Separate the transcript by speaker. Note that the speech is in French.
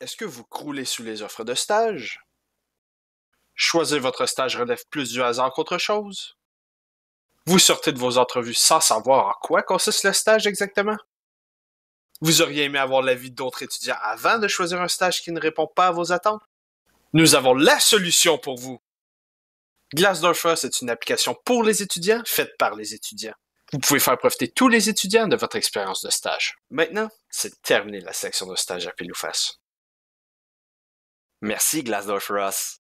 Speaker 1: Est-ce que vous croulez sous les offres de stage? Choisir votre stage relève plus du hasard qu'autre chose. Vous sortez de vos entrevues sans savoir en quoi consiste le stage exactement. Vous auriez aimé avoir l'avis d'autres étudiants avant de choisir un stage qui ne répond pas à vos attentes? Nous avons la solution pour vous. Glassdoor est une application pour les étudiants faite par les étudiants. Vous pouvez faire profiter tous les étudiants de votre expérience de stage. Maintenant, c'est terminé la section de stage à pile
Speaker 2: Merci Glasdorf Ross.